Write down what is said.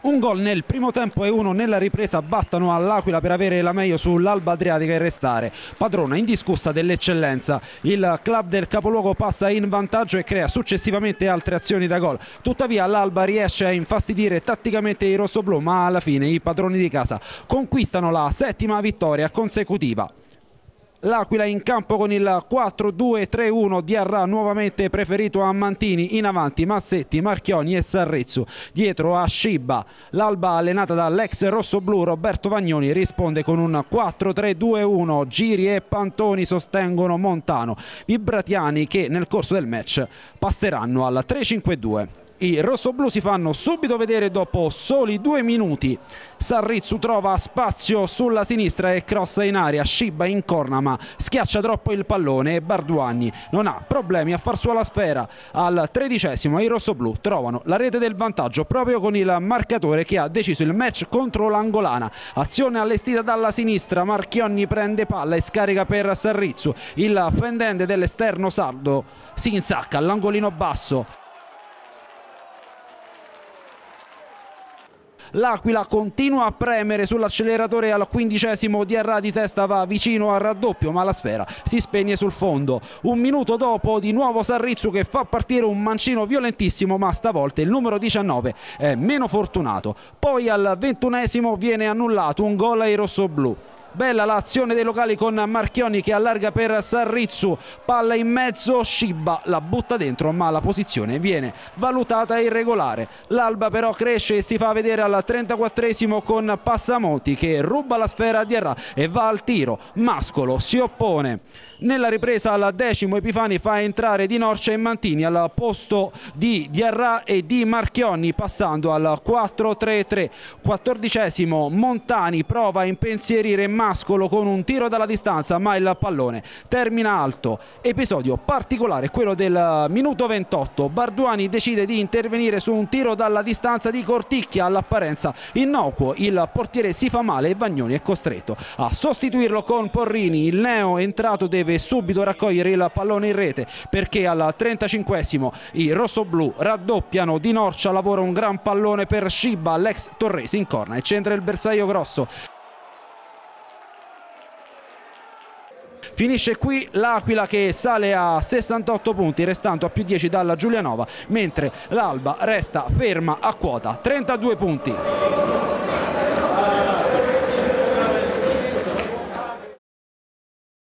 Un gol nel primo tempo e uno nella ripresa bastano all'Aquila per avere la meglio sull'Alba Adriatica e restare. Padrona indiscussa dell'eccellenza. Il club del capoluogo passa in vantaggio e crea successivamente altre azioni da gol. Tuttavia l'Alba riesce a infastidire tatticamente i rossoblù ma alla fine i padroni di casa conquistano la settima vittoria consecutiva. L'Aquila in campo con il 4-2-3-1, Diarra nuovamente preferito a Mantini, in avanti Massetti, Marchioni e Sarrezzo, dietro a Sciba, l'Alba allenata dall'ex rossoblu Roberto Vagnoni risponde con un 4-3-2-1, Giri e Pantoni sostengono Montano, i Bratiani che nel corso del match passeranno al 3-5-2. I rossoblù si fanno subito vedere dopo soli due minuti. Sarrizzu trova spazio sulla sinistra e crossa in aria. Sciba in corna ma schiaccia troppo il pallone e Barduani non ha problemi a far sua la sfera. Al tredicesimo i rossoblù trovano la rete del vantaggio proprio con il marcatore che ha deciso il match contro l'Angolana. Azione allestita dalla sinistra. Marchionni prende palla e scarica per Sarrizzu. Il fendente dell'esterno sardo si insacca all'angolino basso. L'Aquila continua a premere sull'acceleratore al quindicesimo di Arra di testa va vicino al raddoppio ma la sfera si spegne sul fondo. Un minuto dopo di nuovo Sarrizzu che fa partire un mancino violentissimo ma stavolta il numero 19 è meno fortunato. Poi al ventunesimo viene annullato un gol ai rossoblù. Bella l'azione dei locali con Marchioni che allarga per Sarrizzu, palla in mezzo, Sciba la butta dentro ma la posizione viene valutata irregolare. L'Alba però cresce e si fa vedere al 34esimo con Passamonti che ruba la sfera di Arra e va al tiro. Mascolo si oppone. Nella ripresa al decimo Epifani fa entrare Di Norcia e Mantini al posto di Diarra e di Marchionni passando al 4-3-3. Quattordicesimo Montani prova a impensierire Marchionni Mascolo con un tiro dalla distanza ma il pallone termina alto episodio particolare quello del eh, minuto 28 Barduani decide di intervenire su un tiro dalla distanza di Corticchia all'apparenza innocuo il portiere si fa male e Bagnoni è costretto a sostituirlo con Porrini il neo entrato deve subito raccogliere il pallone in rete perché al 35esimo i rossoblù raddoppiano Di Norcia lavora un gran pallone per Sciba l'ex Torresi in corna e centra il bersaglio grosso Finisce qui l'Aquila che sale a 68 punti restando a più 10 dalla Giulianova mentre l'Alba resta ferma a quota 32 punti.